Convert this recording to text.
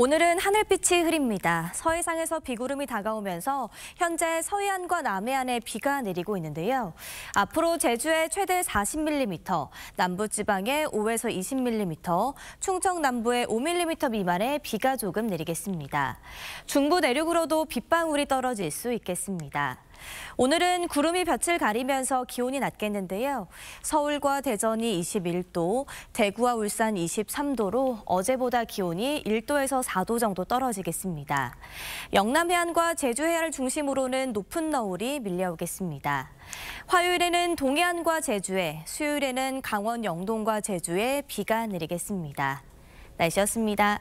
오늘은 하늘빛이 흐립니다. 서해상에서 비구름이 다가오면서 현재 서해안과 남해안에 비가 내리고 있는데요. 앞으로 제주에 최대 40mm, 남부지방에 5에서 20mm, 충청 남부에 5mm 미만의 비가 조금 내리겠습니다. 중부 내륙으로도 빗방울이 떨어질 수 있겠습니다. 오늘은 구름이 볕을 가리면서 기온이 낮겠는데요. 서울과 대전이 21도, 대구와 울산 23도로 어제보다 기온이 1도에서 4도 정도 떨어지겠습니다. 영남 해안과 제주 해안을 중심으로는 높은 너울이 밀려오겠습니다. 화요일에는 동해안과 제주에, 수요일에는 강원 영동과 제주에 비가 내리겠습니다. 날씨였습니다.